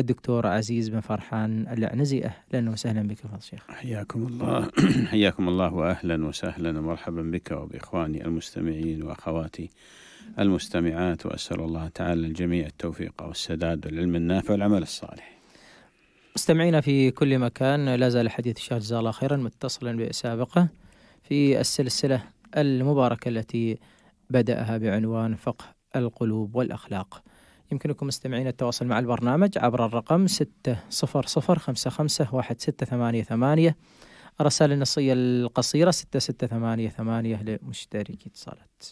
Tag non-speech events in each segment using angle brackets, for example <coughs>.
الدكتور عزيز بن فرحان العنزي اهلا وسهلا بك فضل الشيخ. حياكم الله <clears throat> حياكم الله واهلا وسهلا ومرحبا بك وباخواني المستمعين واخواتي المستمعات واسال الله تعالى الجميع التوفيق والسداد والعلم النافع والعمل الصالح. مستمعينا في كل مكان لا زال حديث الشيخ جزاه الله خيرا متصلا بسابقه في السلسله المباركه التي بداها بعنوان فقه القلوب والاخلاق. يمكنكم مستمعين التواصل مع البرنامج عبر الرقم 600551688 الرسالة النصية القصيرة 6688 لمشتركي اتصالات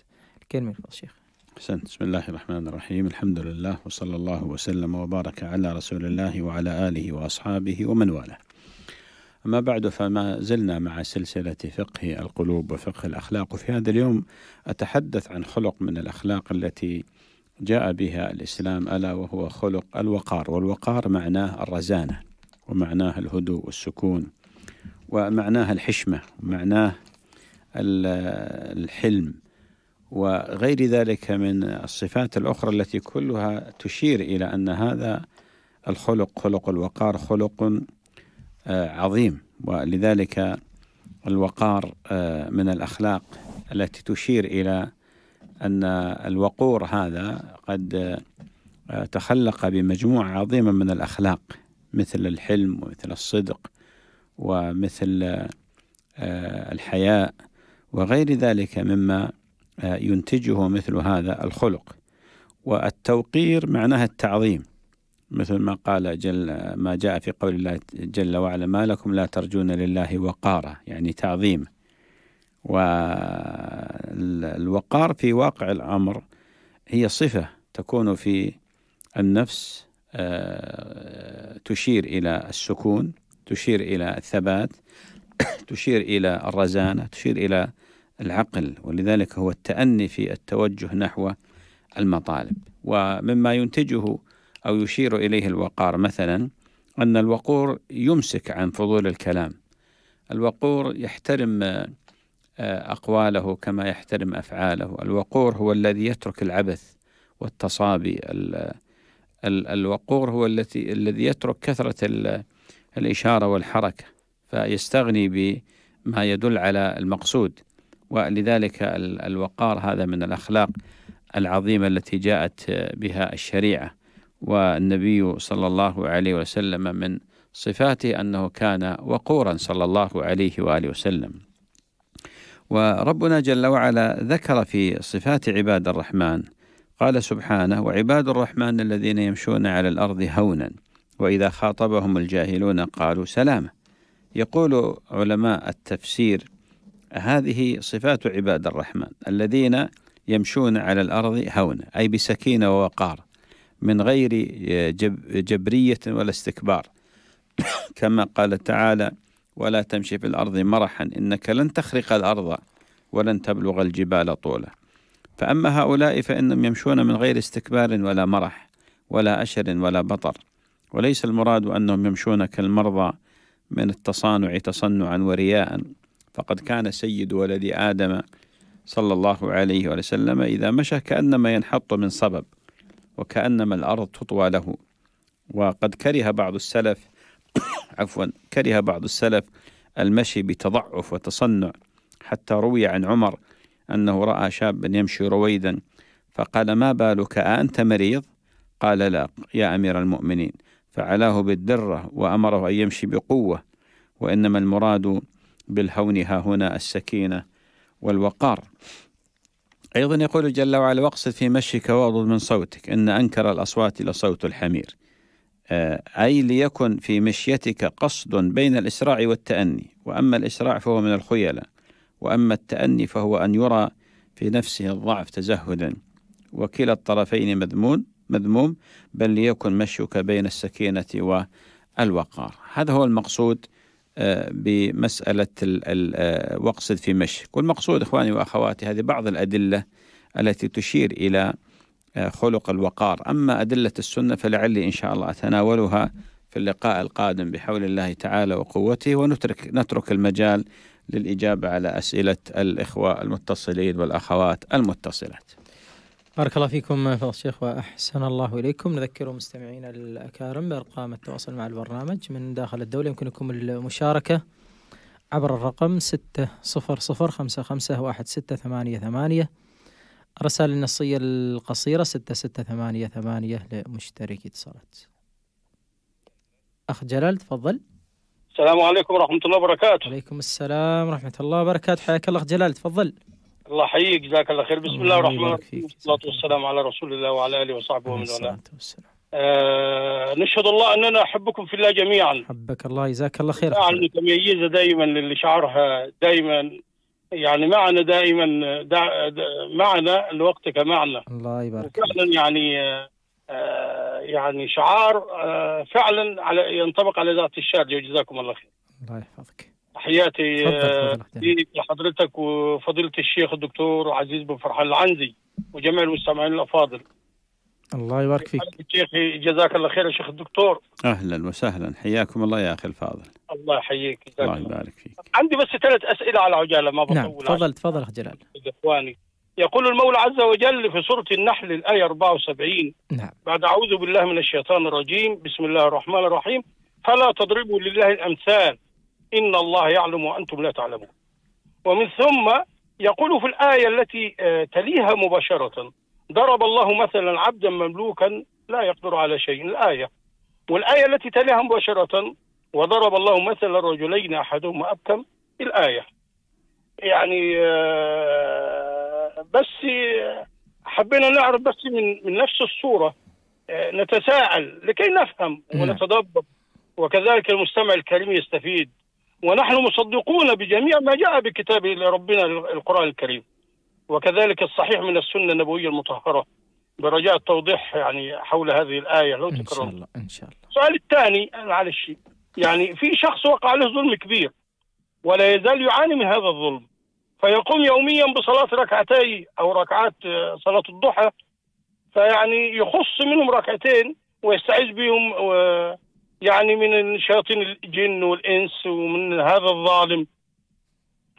الكلمة الفضل شيخ أحسنت بسم الله الرحمن الرحيم الحمد لله وصلى الله وسلم وبارك على رسول الله وعلى آله وأصحابه ومن والاه أما بعد فما زلنا مع سلسلة فقه القلوب وفقه الأخلاق وفي هذا اليوم أتحدث عن خلق من الأخلاق التي جاء بها الإسلام ألا وهو خلق الوقار والوقار معناه الرزانة ومعناه الهدوء والسكون ومعناه الحشمة ومعناه الحلم وغير ذلك من الصفات الأخرى التي كلها تشير إلى أن هذا الخلق خلق الوقار خلق آه، عظيم ولذلك الوقار آه، من الأخلاق التي تشير إلى أن الوقور هذا قد تخلق بمجموعة عظيمة من الأخلاق مثل الحلم ومثل الصدق ومثل آه، الحياء وغير ذلك مما آه، ينتجه مثل هذا الخلق والتوقير معناها التعظيم مثل ما قال جل ما جاء في قول الله جل وعلا ما لكم لا ترجون لله وقارا يعني تعظيم والوقار في واقع الامر هي صفه تكون في النفس آه، تشير الى السكون تشير الى الثبات <coughs> تشير الى الرزانه تشير الى العقل ولذلك هو التأني في التوجه نحو المطالب ومما ينتجه أو يشير إليه الوقار مثلا أن الوقور يمسك عن فضول الكلام الوقور يحترم آه، أقواله كما يحترم أفعاله الوقور هو الذي يترك العبث والتصابي الوقور هو التي الذي يترك كثرة الإشارة والحركة فيستغني بما يدل على المقصود ولذلك الوقار هذا من الأخلاق العظيمة التي جاءت بها الشريعة والنبي صلى الله عليه وسلم من صفاته أنه كان وقورا صلى الله عليه وآله وسلم وربنا جل وعلا ذكر في صفات عباد الرحمن قال سبحانه وعباد الرحمن الذين يمشون على الأرض هونا وإذا خاطبهم الجاهلون قالوا سلامة يقول علماء التفسير هذه صفات عباد الرحمن الذين يمشون على الأرض هونا أي بسكينة ووقار من غير جبرية ولا استكبار <coughs> كما قال تعالى ولا تمشي في الأرض مرحا إنك لن تخرق الأرض ولن تبلغ الجبال طولا فأما هؤلاء فإنهم يمشون من غير استكبار ولا مرح ولا أشر ولا بطر وليس المراد أنهم يمشون كالمرضى من التصانع تصنعا ورياء فقد كان سيد ولد آدم صلى الله عليه وسلم إذا مشى كأنما ينحط من صبب وكأنما الأرض تطوى له وقد كره بعض السلف <coughs> عفوا كره بعض السلف المشي بتضعف وتصنع حتى روي عن عمر أنه رأى شابا يمشي رويدا فقال ما بالك أأنت مريض؟ قال لا يا أمير المؤمنين فعلاه بالدرة وأمره أن يمشي بقوة وإنما المراد بالهون ها هنا السكينة والوقار أيضا يقول جل وعلا واقصد في مشيك واغضض من صوتك إن أنكر الأصوات لصوت الحمير آه، أي ليكن في مشيتك قصد بين الإسراع والتأني وأما الإسراع فهو من الخيلة وأما التأني فهو أن يرى في نفسه الضعف تزهدا وكلا الطرفين مذموم مذموم بل ليكن مشيك بين السكينة والوقار هذا هو المقصود آه، بمسألة آه، واقصد في مشيك والمقصود إخواني وأخواتي هذه بعض الأدلة التي تشير إلى آه، خلق الوقار أما أدلة السنة فلعلي إن شاء الله أتناولها في اللقاء القادم بحول الله تعالى وقوته ونترك نترك المجال للإجابة على أسئلة الإخوة المتصلين والأخوات المتصلات بارك الله فيكم فضل الشيخ وأحسن الله إليكم نذكر مستمعينا الأكارم بأرقام التواصل مع البرنامج من داخل الدولة يمكنكم المشاركة عبر الرقم 600 الرسائل النصية القصيرة ستة ستة ثمانية ثمانية لمشترك اتصالات أخ جلال تفضل السلام عليكم ورحمة الله وبركاته عليكم السلام ورحمة الله وبركاته حياك الله أخ جلال تفضل الله يحييك جزاك الله خير بسم الله, الرحمن الرحيم والصلاة والسلام على رسول الله وعلى آله وصحبه ومن والاه آه نشهد الله أننا أحبكم في الله جميعا حبك الله جزاك الله خير متميزة دائما اللي شعرها دائما يعني معنا دائما دا دا معنا الوقت كمعنا الله يبارك فعلا يعني آه، يعني شعار آه، فعلا على ينطبق على اذاعه الشارجه وجزاكم الله خير الله يحفظك تحياتي آه، لحضرتك وفضيله الشيخ الدكتور عزيز بن فرحان العنزي وجميع المستمعين الافاضل الله يبارك فيك شيخي جزاك الله خير يا شيخ الدكتور اهلا وسهلا حياكم الله يا اخي الفاضل الله يحييك جزاك الله يبارك فيك عندي بس ثلاث اسئله على عجاله ما بطول نعم تفضل تفضل اخ جلال اخواني يقول المولى عز وجل في سورة النحل الآية 74 نعم. بعد أعوذ بالله من الشيطان الرجيم بسم الله الرحمن الرحيم فلا تضربوا لله الأمثال إن الله يعلم وأنتم لا تعلمون ومن ثم يقول في الآية التي آه، تليها مباشرة ضرب الله مثلا عبدا مملوكا لا يقدر على شيء الآية والآية التي تليها مباشرة وضرب الله مثلا رجلين أحدهما أبكم الآية يعني آه، بس آه، حبينا نعرف بس من من نفس الصورة آه، نتساءل لكي نفهم ونتدبر وكذلك المستمع الكريم يستفيد ونحن مصدقون بجميع ما جاء بكتاب ربنا القرآن الكريم وكذلك الصحيح من السنة النبوية المطهرة برجاء التوضيح يعني حول هذه الآية لو تكرر إن شاء الله إن شاء الله السؤال الثاني معلش يعني في شخص وقع له ظلم كبير ولا يزال يعاني من هذا الظلم فيقوم يوميا بصلاة ركعتي أو ركعات آه، صلاة الضحى فيعني يخص منهم ركعتين ويستعيذ بهم يعني من شياطين الجن والإنس ومن هذا الظالم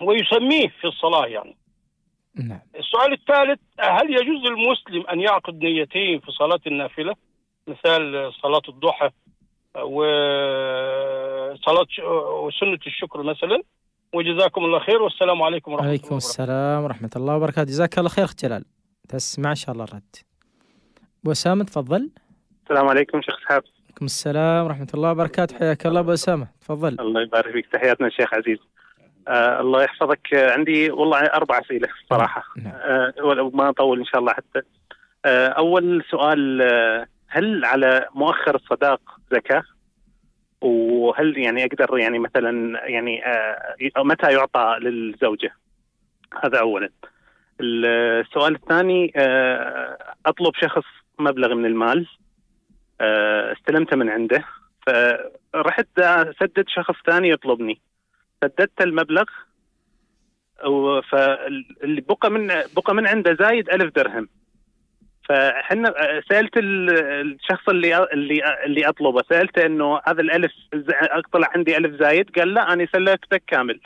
ويسميه في الصلاة يعني نعم. السؤال الثالث هل يجوز للمسلم أن يعقد نيتين في صلاة النافلة مثال صلاة الضحى وصلاة وسنة الشكر مثلا وجزاكم الله خير والسلام عليكم ورحمة الله وبركاته السلام ورحمة الله وبركاته جزاك الله خير أخت جلال تسمع إن شاء الله الرد وسام تفضل السلام عليكم شيخ سحاب وعليكم السلام ورحمة الله وبركاته حياك الله أبو أسامة تفضل الله يبارك فيك تحياتنا الشيخ عزيز آه الله يحفظك آه، عندي والله اربع اسئله صراحه نعم. نعم. آه ما اطول ان شاء الله حتى آه اول سؤال آه، هل على مؤخر الصداق زكاه؟ وهل يعني اقدر يعني مثلا يعني آه متى يعطى للزوجه؟ هذا اولا. السؤال الثاني آه اطلب شخص مبلغ من المال آه استلمته من عنده فرحت اسدد شخص ثاني يطلبني سددت المبلغ فاللي بقى من بقى من عنده زايد ألف درهم فاحنا سالت الشخص اللي اللي اللي اطلبه سالته انه هذا الالف طلع عندي الف زايد قال لا انا سلمتك كامل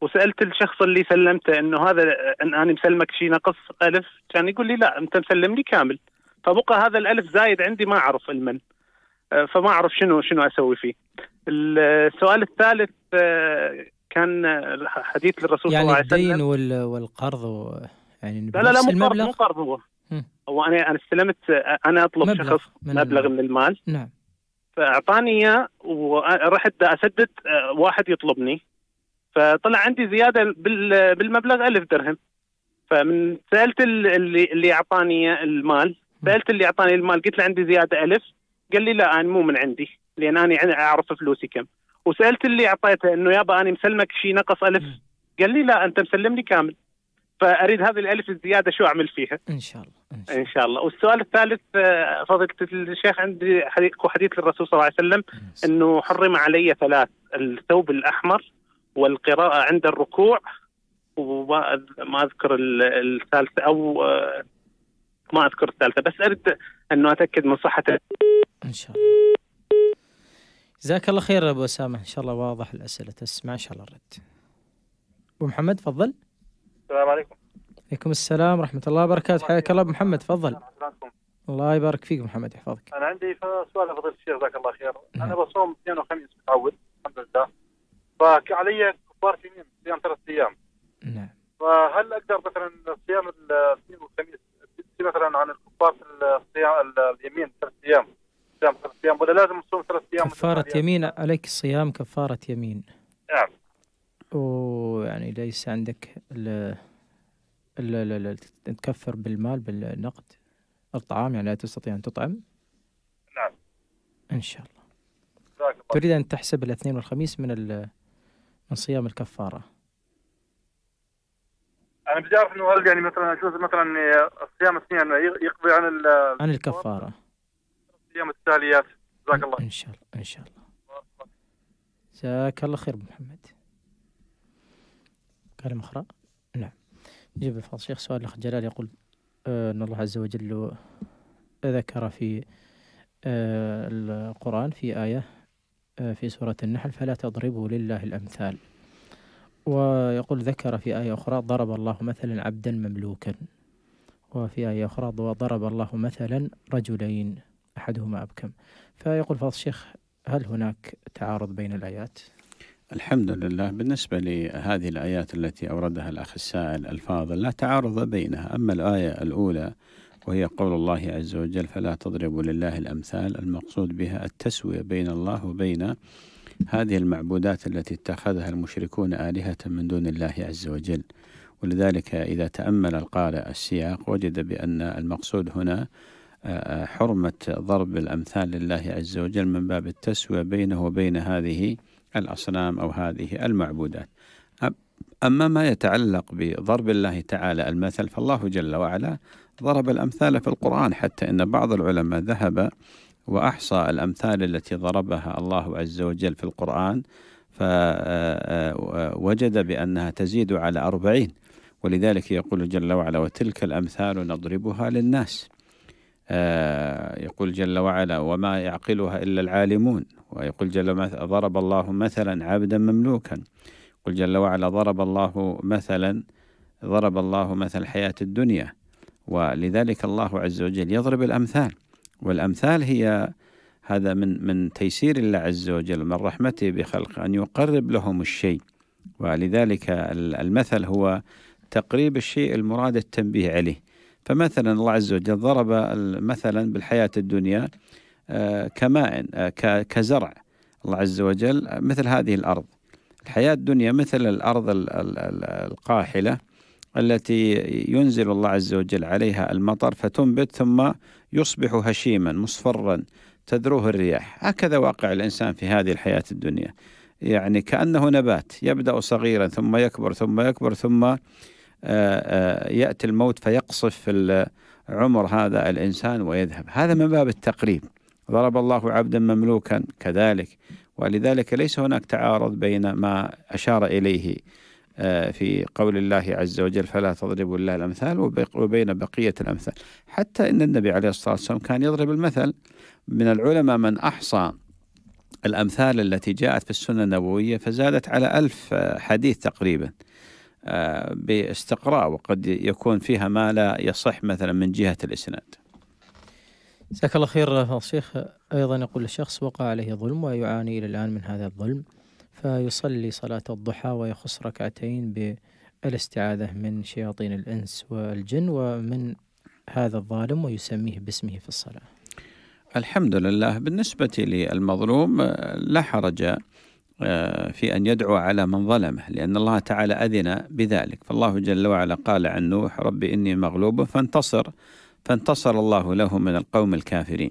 وسالت الشخص اللي سلمته انه هذا إن انا مسلمك شيء نقص الف كان يقول لي لا انت مسلم لي كامل فبقى هذا الالف زايد عندي ما اعرف المن فما اعرف شنو شنو اسوي فيه السؤال الثالث آه، كان حديث للرسول يعني صلى الله عليه وسلم يعني الدين والقرض و... يعني لا لا لا مو قرض مو قرض هو هو انا انا استلمت انا اطلب مبلغ شخص من مبلغ من المال نعم فاعطاني اياه ورحت اسدد آه، واحد يطلبني فطلع عندي زياده بالمبلغ ألف درهم فمن سالت اللي اللي اعطاني المال سالت اللي اعطاني المال قلت له عندي زياده ألف قال لي لا انا مو من عندي لان انا يعني اعرف فلوسي كم وسالت اللي اعطيته انه يابا انا مسلمك شيء نقص الف قال لي لا انت مسلمني كامل فاريد هذه الالف الزياده شو اعمل فيها؟ ان شاء الله ان شاء الله, إن شاء الله. والسؤال الثالث آه، فضيله الشيخ عندي حديث وحديث للرسول صلى الله عليه وسلم انه حرم علي ثلاث الثوب الاحمر والقراءه عند الركوع وما اذكر الثالثه او آه، ما اذكر الثالثه بس اريد انه اتاكد من صحه ان شاء الله جزاك الله خير ابو اسامه ان شاء الله واضح الاسئله تسمع ان شاء الله الرد ابو محمد تفضل السلام عليكم عليكم السلام ورحمه الله وبركاته حياك الله ابو محمد تفضل الله يبارك فيك محمد يحفظك انا عندي سؤال فضيله الشيخ جزاك الله خير نعم. انا بصوم اثنين وخميس متعود الحمد لله فعلي كفار يمين صيام ثلاث ايام نعم فهل اقدر مثلا صيام الاثنين والخميس مثلا عن الكفار الصيام اليمين ثلاث ايام صيام ثلاث ايام ولا لازم تصوم ثلاث ايام كفاره يمين عليك صيام كفاره يمين نعم ويعني ليس عندك ال لا لا لا تكفر بالمال بالنقد الطعام يعني لا تستطيع ان تطعم نعم ان شاء الله تريد ان تحسب الاثنين والخميس من من صيام الكفاره انا بدي اعرف انه هل يعني مثلا اشوف مثلا صيام اثنين يقضي عن عن الكفاره الايام التاليات جزاك الله ان شاء الله ان شاء الله جزاك الله خير محمد كلمة أخرى نعم نجيب الفاضل شيخ سؤال الأخ جلال يقول آه، أن الله عز وجل ذكر في آه، القرآن في آية آه، في سورة النحل فلا تضربوا لله الأمثال ويقول ذكر في آية أخرى ضرب الله مثلا عبدا مملوكا وفي آية أخرى ضرب الله مثلا رجلين أحدهما أبكم فيقول فاضل الشيخ هل هناك تعارض بين الآيات؟ الحمد لله بالنسبة لهذه الآيات التي أوردها الأخ السائل الفاضل لا تعارض بينها أما الآية الأولى وهي قول الله عز وجل فلا تضربوا لله الأمثال المقصود بها التسوية بين الله وبين هذه المعبودات التي اتخذها المشركون آلهة من دون الله عز وجل ولذلك إذا تأمل القارئ السياق وجد بأن المقصود هنا حرمة ضرب الأمثال لله عز وجل من باب التسوية بينه وبين هذه الأصنام أو هذه المعبودات أما ما يتعلق بضرب الله تعالى المثل فالله جل وعلا ضرب الأمثال في القرآن حتى إن بعض العلماء ذهب وأحصى الأمثال التي ضربها الله عز وجل في القرآن فوجد بأنها تزيد على أربعين ولذلك يقول جل وعلا وتلك الأمثال نضربها للناس آه، يقول جل وعلا وما يعقلها إلا العالمون ويقول جل وعلا ضرب الله مثلا عبدا مملوكا يقول جل وعلا ضرب الله مثلا ضرب الله مثل حياة الدنيا ولذلك الله عز وجل يضرب الأمثال والأمثال هي هذا من من تيسير الله عز وجل من رحمته بخلقه أن يقرب لهم الشيء ولذلك المثل هو تقريب الشيء المراد التنبيه عليه فمثلا الله عز وجل ضرب مثلا بالحياة الدنيا آه، كماء آه، كزرع الله عز وجل آه، مثل هذه الأرض الحياة الدنيا مثل الأرض القاحلة التي ينزل الله عز وجل عليها المطر فتنبت ثم يصبح هشيما مصفرا تذروه الرياح هكذا واقع الإنسان في هذه الحياة الدنيا يعني كأنه نبات يبدأ صغيرا ثم يكبر ثم يكبر ثم آه، آه، يأتي الموت فيقصف عمر هذا الإنسان ويذهب هذا من باب التقريب ضرب الله عبدا مملوكا كذلك ولذلك ليس هناك تعارض بين ما أشار إليه آه، في قول الله عز وجل فلا تضربوا الله الأمثال وبين بقية الأمثال حتى إن النبي عليه الصلاة والسلام كان يضرب المثل من العلماء من أحصى الأمثال التي جاءت في السنة النبوية فزادت على ألف حديث تقريبا آه، باستقراء وقد يكون فيها ما لا يصح مثلا من جهة الإسناد جزاك الله خير الشيخ أيضا يقول الشخص وقع عليه ظلم ويعاني إلى الآن من هذا الظلم فيصلي صلاة الضحى ويخص ركعتين بالاستعاذة من شياطين الإنس والجن ومن هذا الظالم ويسميه باسمه في الصلاة الحمد لله بالنسبة للمظلوم آه، لا حرج آه، في أن يدعو على من ظلمه لأن الله تعالى أذن بذلك فالله جل وعلا قال عن نوح رب إني مغلوب فانتصر فانتصر الله له من القوم الكافرين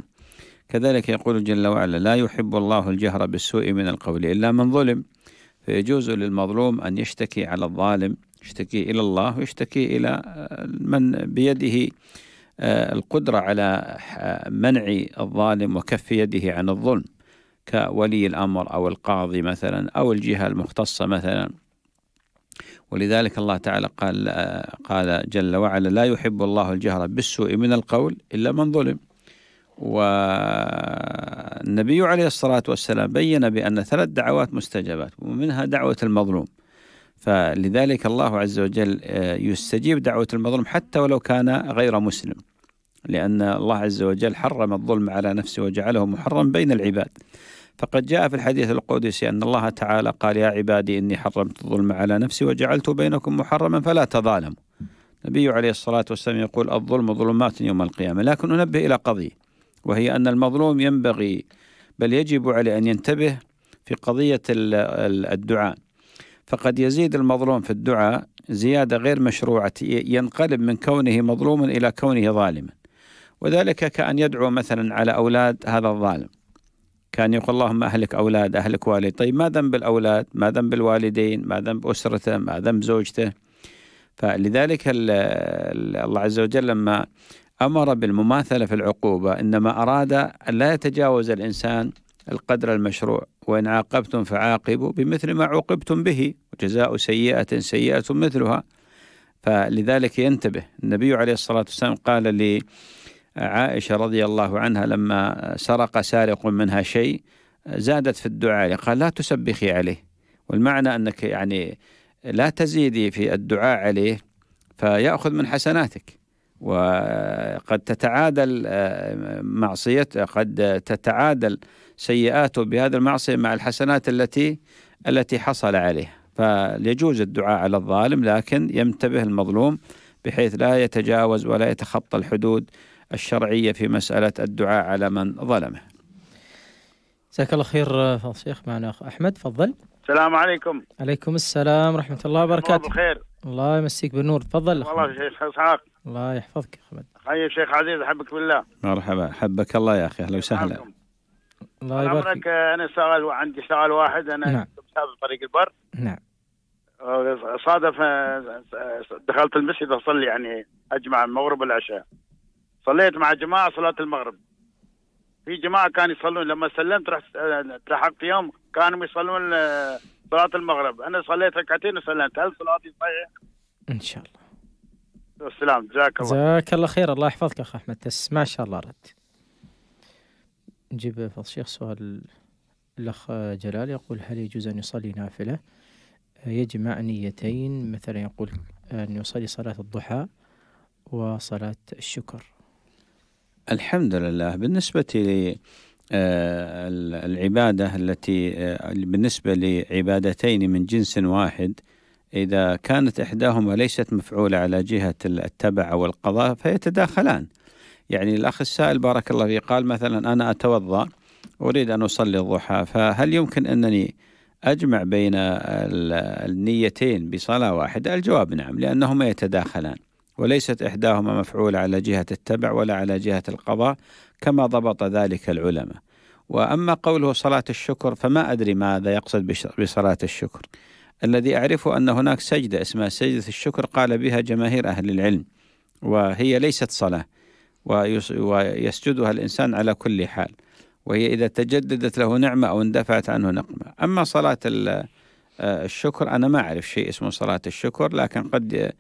كذلك يقول جل وعلا لا يحب الله الجهر بالسوء من القول إلا من ظلم فيجوز للمظلوم أن يشتكي على الظالم يشتكي إلى الله ويشتكي إلى آه، من بيده آه، القدرة على منع الظالم وكف يده عن الظلم كولي الأمر أو القاضي مثلا أو الجهة المختصة مثلا ولذلك الله تعالى قال قال جل وعلا لا يحب الله الجهر بالسوء من القول إلا من ظلم والنبي عليه الصلاة والسلام بين بأن ثلاث دعوات مستجابات ومنها دعوة المظلوم فلذلك الله عز وجل آه، يستجيب دعوة المظلوم حتى ولو كان غير مسلم لأن الله عز وجل حرم الظلم على نفسه وجعله محرم بين العباد فقد جاء في الحديث القدسي أن الله تعالى قال يا عبادي إني حرمت الظلم على نفسي وجعلت بينكم محرما فلا تظالموا النبي عليه الصلاة والسلام يقول الظلم ظلمات يوم القيامة لكن أنبه إلى قضية وهي أن المظلوم ينبغي بل يجب عليه أن ينتبه في قضية الدعاء فقد يزيد المظلوم في الدعاء زيادة غير مشروعة ينقلب من كونه مظلوما إلى كونه ظالما وذلك كأن يدعو مثلا على أولاد هذا الظالم كان يقول اللهم أهلك أولاد أهلك والد طيب ما ذنب الأولاد ما ذنب الوالدين ما ذنب أسرته ما ذنب زوجته فلذلك الله عز وجل لما أمر بالمماثلة في العقوبة إنما أراد أن لا يتجاوز الإنسان القدر المشروع وإن عاقبتم فعاقبوا بمثل ما عوقبتم به وجزاء سيئة سيئة مثلها فلذلك ينتبه النبي عليه الصلاة والسلام قال لي عائشة رضي الله عنها لما سرق سارق منها شيء زادت في الدعاء قال لا تسبخي عليه والمعنى أنك يعني لا تزيدي في الدعاء عليه فيأخذ من حسناتك وقد تتعادل آه، معصية قد تتعادل سيئاته بهذا المعصية مع الحسنات التي التي حصل عليها فيجوز الدعاء على الظالم لكن ينتبه المظلوم بحيث لا يتجاوز ولا يتخطى الحدود الشرعية في مسألة الدعاء على من ظلمه جزاك الله خير فصيخ معنا أخ أحمد تفضل السلام عليكم عليكم السلام ورحمة الله وبركاته بخير الله يمسيك بالنور تفضل والله شيخ اسحاق الله يحفظك احمد حي شيخ عزيز احبك بالله مرحبا حبك الله يا اخي اهلا وسهلا الله يبارك عمرك انا سؤال عندي سؤال واحد انا نعم. مسافر طريق البر نعم صادف آه، آه، دخلت المسجد اصلي يعني اجمع المغرب والعشاء صليت مع جماعه صلاه المغرب في جماعه كانوا يصلون لما سلمت رحت التحقت يوم كانوا يصلون آه، صلاه المغرب انا صليت ركعتين وسلمت هل صلاتي صحيحه؟ ان شاء الله السلام جزاك الله جزاك الله خير الله يحفظك اخ احمد تس ما شاء الله رد نجيب الشيخ سؤال الاخ جلال يقول هل يجوز ان يصلي نافله آه، يجمع نيتين مثلا يقول آه، ان يصلي صلاه الضحى وصلاه الشكر الحمد لله بالنسبة لي آه، العبادة التي آه، بالنسبة لعبادتين من جنس واحد إذا كانت إحداهما ليست مفعولة على جهة التبع أو القضاء فيتداخلان يعني الأخ السائل بارك الله فيه قال مثلا أنا أتوضأ أريد أن أصلي الضحى فهل يمكن أنني أجمع بين النيتين بصلاة واحدة الجواب نعم لأنهما يتداخلان وليست إحداهما مفعولة على جهة التبع ولا على جهة القضاء كما ضبط ذلك العلماء وأما قوله صلاة الشكر فما أدري ماذا يقصد بصلاة الشكر الذي أعرفه أن هناك سجدة اسمها سجدة الشكر قال بها جماهير أهل العلم وهي ليست صلاة ويسجدها الإنسان على كل حال وهي إذا تجددت له نعمة أو اندفعت عنه نقمة أما صلاة آه، الشكر أنا ما أعرف شيء اسمه صلاة الشكر لكن قد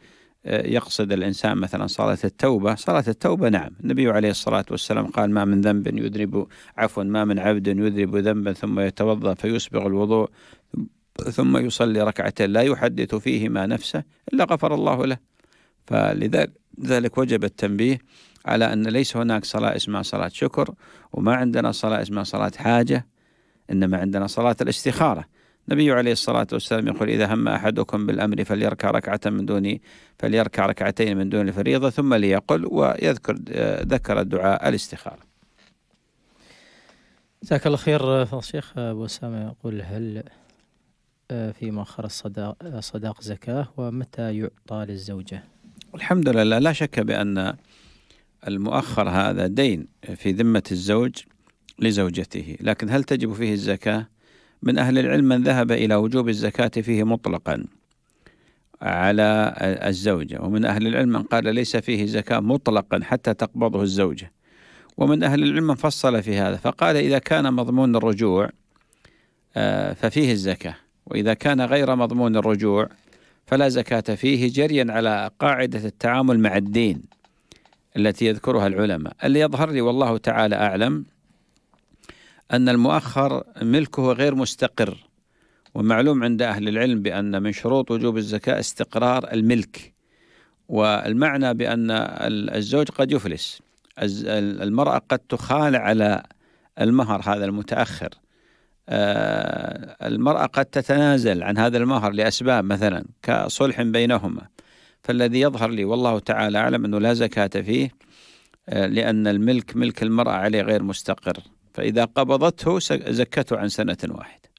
يقصد الإنسان مثلا صلاة التوبة صلاة التوبة نعم النبي عليه الصلاة والسلام قال ما من ذنب يذنب عفوا ما من عبد يذنب ذنبا ثم يتوضأ فيسبغ الوضوء ثم يصلي ركعتين لا يحدث فيهما نفسه إلا غفر الله له فلذلك وجب التنبيه على أن ليس هناك صلاة اسمها صلاة شكر وما عندنا صلاة اسمها صلاة حاجة إنما عندنا صلاة الاستخارة النبي عليه الصلاة والسلام يقول إذا هم أحدكم بالأمر فليركع ركعة من دون فليركع ركعتين من دون الفريضة ثم ليقل ويذكر آه، ذكر دعاء الاستخارة جزاك الله خير الشيخ أبو أسامة يقول هل آه، في مؤخر الصداق صداق زكاة ومتى يعطى للزوجة الحمد لله لا شك بأن المؤخر هذا دين في ذمة الزوج لزوجته لكن هل تجب فيه الزكاة من أهل العلم من ذهب إلى وجوب الزكاة فيه مطلقا على الزوجة ومن أهل العلم من قال ليس فيه زكاة مطلقا حتى تقبضه الزوجة ومن أهل العلم من فصل في هذا فقال إذا كان مضمون الرجوع آه، ففيه الزكاة وإذا كان غير مضمون الرجوع فلا زكاة فيه جريا على قاعدة التعامل مع الدين التي يذكرها العلماء اللي يظهر لي والله تعالى أعلم أن المؤخر ملكه غير مستقر ومعلوم عند أهل العلم بأن من شروط وجوب الزكاة استقرار الملك والمعنى بأن الزوج قد يفلس المرأة قد تخال على المهر هذا المتأخر آه، المرأة قد تتنازل عن هذا المهر لأسباب مثلا كصلح بينهما فالذي يظهر لي والله تعالى أعلم أنه لا زكاة فيه آه، لأن الملك ملك المرأة عليه غير مستقر فإذا قبضته زكته عن سنة واحدة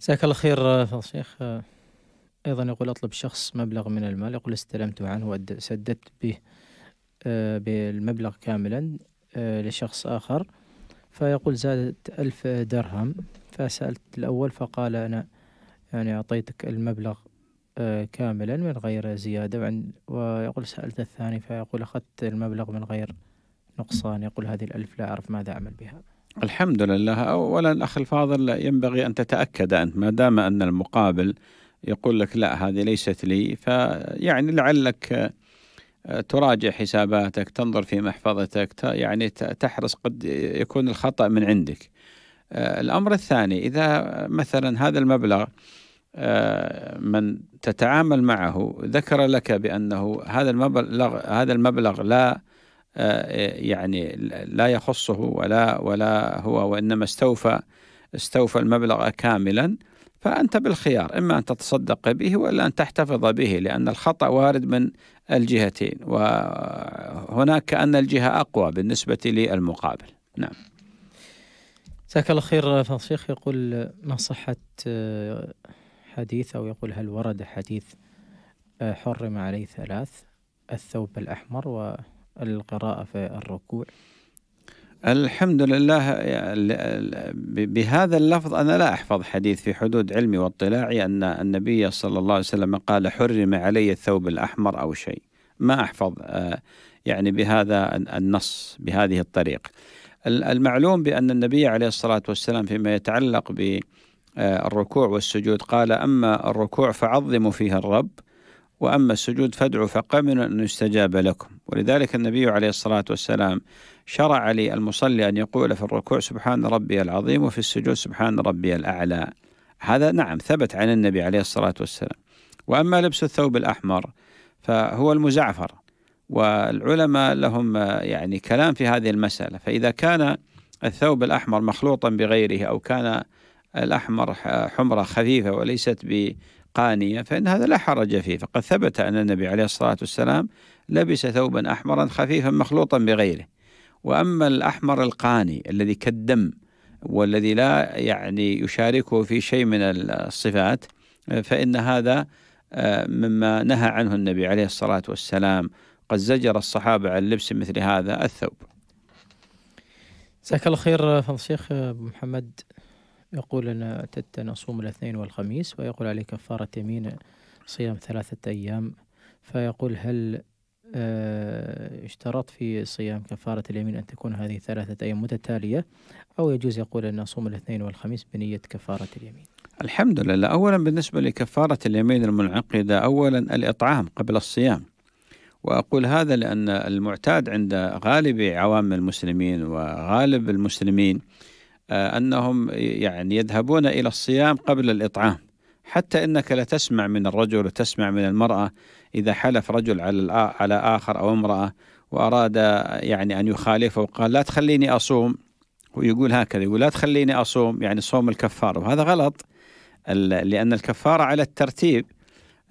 جزاك الله خير شيخ الشيخ أيضا يقول أطلب شخص مبلغ من المال يقول استلمت عنه وسددت به آه، بالمبلغ كاملا آه، لشخص آخر فيقول زادت ألف درهم فسألت الأول فقال أنا يعني أعطيتك المبلغ آه، كاملا من غير زيادة ويقول سألت الثاني فيقول أخذت المبلغ من غير نقصان يقول هذه الألف لا أعرف ماذا أعمل بها الحمد لله أولا الأخ الفاضل ينبغي أن تتأكد أنت ما دام أن المقابل يقول لك لا هذه ليست لي فيعني لعلك آه، تراجع حساباتك تنظر في محفظتك يعني تحرص قد يكون الخطأ من عندك آه، الأمر الثاني إذا مثلا هذا المبلغ آه، من تتعامل معه ذكر لك بأنه هذا المبلغ هذا المبلغ لا آه، يعني لا يخصه ولا ولا هو وإنما استوفى استوفى المبلغ كاملا فأنت بالخيار إما أن تتصدق به ولا أن تحتفظ به لأن الخطأ وارد من الجهتين وهناك كأن الجهة أقوى بالنسبة للمقابل نعم جزاك الله خير فصيخ يقول ما صحة آه، حديث أو يقول هل ورد حديث آه، حرم عليه ثلاث الثوب الأحمر و القراءة في الركوع الحمد لله بهذا اللفظ أنا لا أحفظ حديث في حدود علمي واطلاعي أن النبي صلى الله عليه وسلم قال حرم علي الثوب الأحمر أو شيء ما أحفظ يعني بهذا النص بهذه الطريقة المعلوم بأن النبي عليه الصلاة والسلام فيما يتعلق بالركوع والسجود قال أما الركوع فعظموا فيه الرب وأما السجود فادعوا فقمنوا أن يستجاب لكم ولذلك النبي عليه الصلاة والسلام شرع للمصلي أن يقول في الركوع سبحان ربي العظيم وفي السجود سبحان ربي الأعلى هذا نعم ثبت عن النبي عليه الصلاة والسلام وأما لبس الثوب الأحمر فهو المزعفر والعلماء لهم يعني كلام في هذه المسألة فإذا كان الثوب الأحمر مخلوطا بغيره أو كان الأحمر حمرة خفيفة وليست بقانية فإن هذا لا حرج فيه فقد ثبت أن النبي عليه الصلاة والسلام لبس ثوبا أحمرا خفيفا مخلوطا بغيره وأما الأحمر القاني الذي كالدم والذي لا يعني يشاركه في شيء من الصفات فإن هذا آه، مما نهى عنه النبي عليه الصلاة والسلام قد زجر الصحابة عن لبس مثل هذا الثوب جزاك الله خير فضل الشيخ محمد يقول أنا أتت نصوم الاثنين والخميس ويقول عليه كفارة يمين صيام ثلاثة أيام فيقول هل آه، اشترط في صيام كفارة اليمين أن تكون هذه ثلاثة أيام متتالية أو يجوز يقول أن أصوم الاثنين والخميس بنية كفارة اليمين الحمد لله أولا بالنسبة لكفارة اليمين المنعقدة أولا الإطعام قبل الصيام وأقول هذا لأن المعتاد عند غالب عوام المسلمين وغالب المسلمين آه، أنهم يعني يذهبون إلى الصيام قبل الإطعام حتى انك لا تسمع من الرجل وتسمع من المراه اذا حلف رجل على على اخر او امراه واراد يعني ان يخالفه وقال لا تخليني اصوم ويقول هكذا يقول لا تخليني اصوم يعني صوم الكفاره وهذا غلط لان الكفاره على الترتيب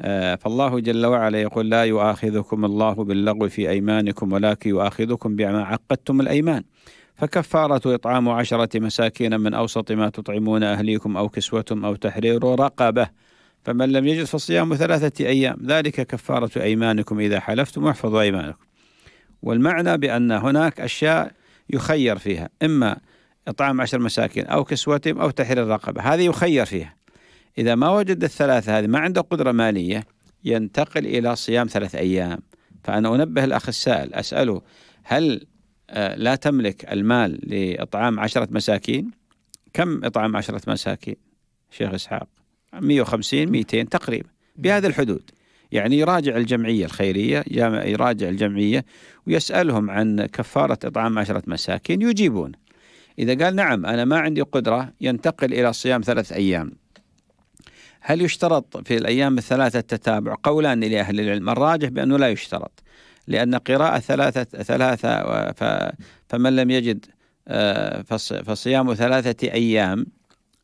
آه، فالله جل وعلا يقول لا يؤاخذكم الله باللغو في ايمانكم ولكن يؤاخذكم بما عقدتم الايمان فكفارة إطعام عشرة مساكين من أوسط ما تطعمون أهليكم أو كسوتهم أو تحرير رقبة فمن لم يجد فصيام ثلاثة أيام ذلك كفارة أيمانكم إذا حلفتم واحفظوا أيمانكم والمعنى بأن هناك أشياء يخير فيها إما إطعام عشر مساكين أو كسوتهم أو تحرير رقبة هذه يخير فيها إذا ما وجد الثلاثة هذه ما عنده قدرة مالية ينتقل إلى صيام ثلاث أيام فأنا أنبه الأخ السائل أسأله هل آه، لا تملك المال لإطعام عشرة مساكين كم إطعام عشرة مساكين شيخ إسحاق 150 200 تقريبا بهذه الحدود يعني يراجع الجمعية الخيرية يراجع الجمعية ويسألهم عن كفارة إطعام عشرة مساكين يجيبون إذا قال نعم أنا ما عندي قدرة ينتقل إلى صيام ثلاث أيام هل يشترط في الأيام الثلاثة التتابع قولان لأهل العلم الراجح بأنه لا يشترط لأن قراءة ثلاثة ثلاثة فمن لم يجد آه، فصيام ثلاثة أيام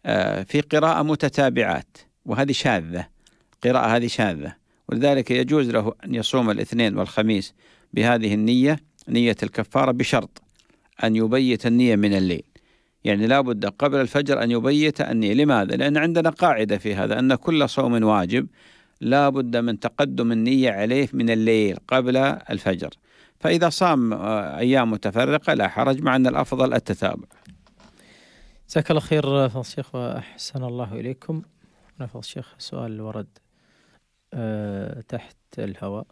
آه، في قراءة متتابعات وهذه شاذة قراءة هذه شاذة ولذلك يجوز له أن يصوم الاثنين والخميس بهذه النية نية الكفارة بشرط أن يبيت النية من الليل يعني لابد قبل الفجر أن يبيت النية لماذا؟ لأن عندنا قاعدة في هذا أن كل صوم واجب لا بد من تقدم النية عليه من الليل قبل الفجر فإذا صام آه، أيام متفرقة لا حرج مع أن الأفضل التتابع جزاك الله خير آه، فضل الشيخ وأحسن الله إليكم فضل الشيخ سؤال ورد آه، تحت الهواء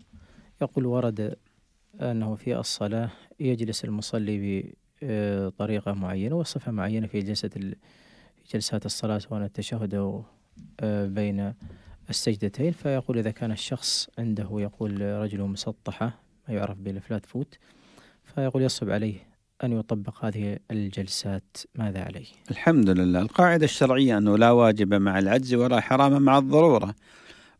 يقول ورد أنه في الصلاة يجلس المصلي بطريقة معينة وصفة معينة في جلسة جلسات الصلاة سواء التشهد أو بين السجدتين فيقول إذا كان الشخص عنده يقول رجله مسطحة ما يعرف بالفلات فوت فيقول يصعب عليه أن يطبق هذه الجلسات ماذا عليه؟ الحمد لله القاعدة الشرعية أنه لا واجب مع العجز ولا حرام مع الضرورة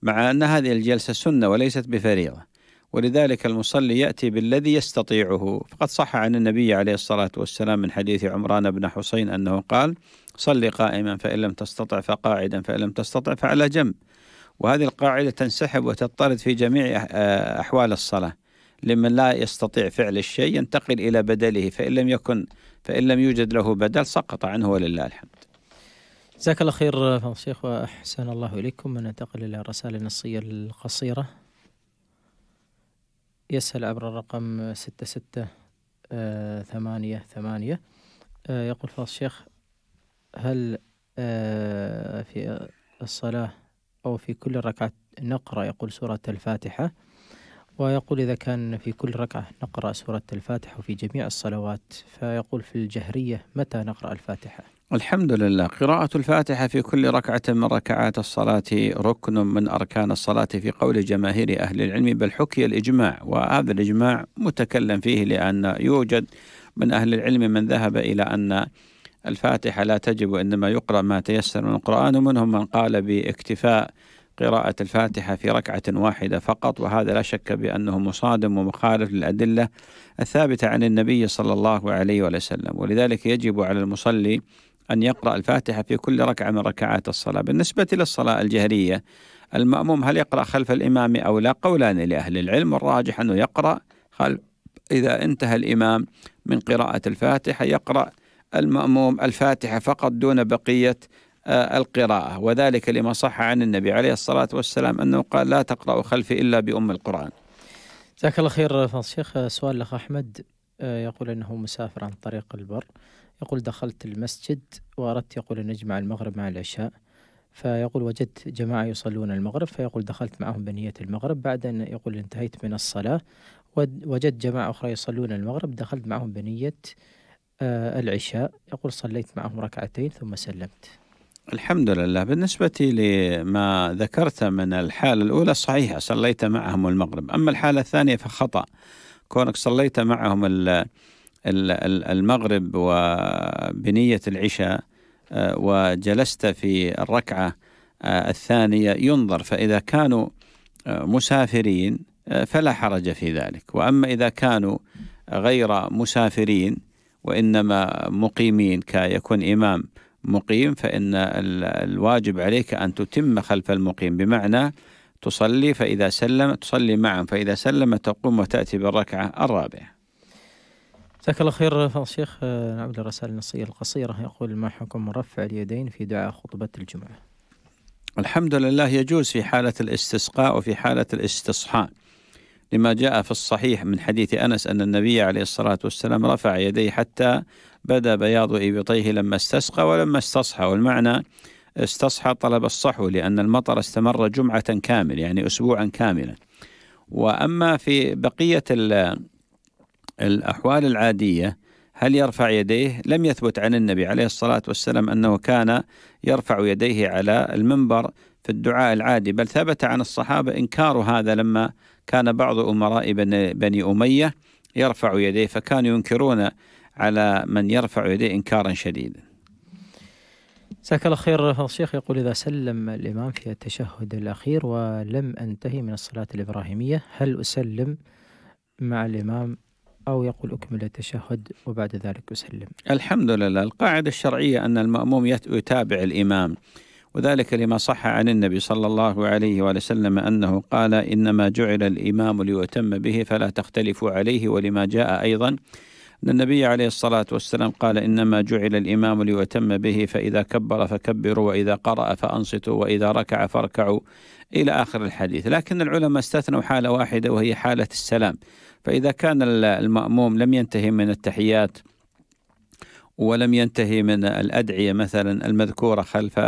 مع أن هذه الجلسة سنة وليست بفريضة ولذلك المصلي يأتي بالذي يستطيعه فقد صح عن النبي عليه الصلاة والسلام من حديث عمران بن حسين أنه قال صلي قائما فإن لم تستطع فقاعدا فإن لم تستطع فعلى جنب وهذه القاعدة تنسحب وتضطرد في جميع آه، أحوال الصلاة لمن لا يستطيع فعل الشيء ينتقل إلى بدله فإن لم يكن فإن لم يوجد له بدل سقط عنه ولله الحمد جزاك الله خير الشيخ وأحسن الله إليكم ننتقل إلى الرسائل النصية القصيرة يسأل عبر الرقم 6688 آه، آه، يقول فضل الشيخ هل في الصلاة أو في كل ركعة نقرأ يقول سورة الفاتحة ويقول إذا كان في كل ركعة نقرأ سورة الفاتحة وفي جميع الصلوات فيقول في الجهرية متى نقرأ الفاتحة الحمد لله قراءة الفاتحة في كل ركعة من ركعات الصلاة ركن من أركان الصلاة في قول جماهير أهل العلم بل حكي الإجماع وهذا الإجماع متكلم فيه لأن يوجد من أهل العلم من ذهب إلى أن الفاتحة لا تجب إنما يقرأ ما تيسر من القرآن ومنهم من قال باكتفاء قراءة الفاتحة في ركعة واحدة فقط وهذا لا شك بأنه مصادم ومخالف للأدلة الثابتة عن النبي صلى الله عليه وسلم ولذلك يجب على المصلي أن يقرأ الفاتحة في كل ركعة من ركعات الصلاة بالنسبة للصلاة الجهرية المأموم هل يقرأ خلف الإمام أو لا قولان لأهل العلم الراجح أنه يقرأ خلف إذا انتهى الإمام من قراءة الفاتحة يقرأ المأموم الفاتحة فقط دون بقية آه، القراءة وذلك لما صح عن النبي عليه الصلاة والسلام أنه قال لا تقرأ خلفي إلا بأم القرآن جزاك الله خير فضل الشيخ سؤال الأخ أحمد آه، يقول أنه مسافر عن طريق البر يقول دخلت المسجد وأردت يقول أن أجمع المغرب مع العشاء فيقول وجدت جماعة يصلون المغرب فيقول دخلت معهم بنية المغرب بعد أن يقول انتهيت من الصلاة وجدت جماعة أخرى يصلون المغرب دخلت معهم بنية آه، العشاء يقول صليت معهم ركعتين ثم سلمت الحمد لله بالنسبة لما ذكرت من الحالة الأولى صحيحة صليت معهم المغرب أما الحالة الثانية فخطأ كونك صليت معهم المغرب وبنية العشاء آه، وجلست في الركعة آه، الثانية ينظر فإذا كانوا مسافرين فلا حرج في ذلك وأما إذا كانوا غير مسافرين وإنما مقيمين كيكون إمام مقيم فإن الواجب عليك أن تتم خلف المقيم بمعنى تصلي فإذا سلم تصلي معا فإذا سلم تقوم وتأتي بالركعة الرابعة جزاك الله خير الشيخ آه، نعود للرسائل النصية القصيرة يقول ما حكم رفع اليدين في دعاء خطبة الجمعة الحمد لله يجوز في حالة الاستسقاء وفي حالة الاستصحاء لما جاء في الصحيح من حديث أنس أن النبي عليه الصلاة والسلام رفع يديه حتى بدا بياض إبطيه لما استسقى ولما استصحى والمعنى استصحى طلب الصحو لأن المطر استمر جمعة كامله يعني أسبوعا كاملا وأما في بقية الأحوال العادية هل يرفع يديه؟ لم يثبت عن النبي عليه الصلاة والسلام أنه كان يرفع يديه على المنبر في الدعاء العادي بل ثبت عن الصحابة إنكار هذا لما كان بعض أمراء بني أمية يرفع يديه فكانوا ينكرون على من يرفع يديه إنكارا شديدا جزاك الله خير الشيخ يقول إذا سلم الإمام في التشهد الأخير ولم أنتهي من الصلاة الإبراهيمية هل أسلم مع الإمام أو يقول أكمل التشهد وبعد ذلك أسلم الحمد لله القاعدة الشرعية أن المأموم يتابع الإمام وذلك لما صح عن النبي صلى الله عليه وسلم أنه قال إنما جعل الإمام ليتم به فلا تختلفوا عليه ولما جاء أيضا أن النبي عليه الصلاة والسلام قال إنما جعل الإمام ليتم به فإذا كبر فكبروا وإذا قرأ فأنصتوا وإذا ركع فاركعوا إلى آخر الحديث لكن العلماء استثنوا حالة واحدة وهي حالة السلام فإذا كان المأموم لم ينتهي من التحيات ولم ينتهي من الأدعية مثلا المذكورة خلف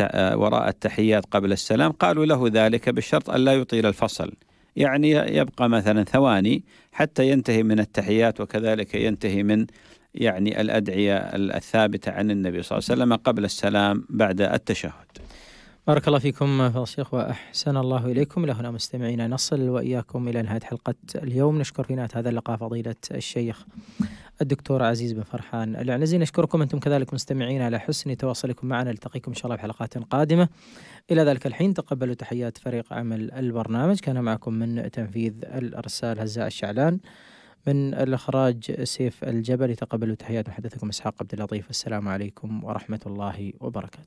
آه، وراء التحيات قبل السلام قالوا له ذلك بشرط ألا يطيل الفصل يعني يبقى مثلا ثواني حتى ينتهي من التحيات وكذلك ينتهي من يعني الأدعية الثابتة عن النبي صلى الله عليه وسلم قبل السلام بعد التشهد بارك الله فيكم فضل الشيخ واحسن الله اليكم الى هنا مستمعينا نصل واياكم الى نهايه حلقه اليوم نشكر في نهايه هذا اللقاء فضيله الشيخ الدكتور عزيز بن فرحان العنزي نشكركم انتم كذلك مستمعينا على حسن تواصلكم معنا نلتقيكم ان شاء الله بحلقات قادمه الى ذلك الحين تقبلوا تحيات فريق عمل البرنامج كان معكم من تنفيذ الارسال هزاء الشعلان من الاخراج سيف الجبل تقبلوا تحيات محدثكم اسحاق عبد اللطيف السلام عليكم ورحمه الله وبركاته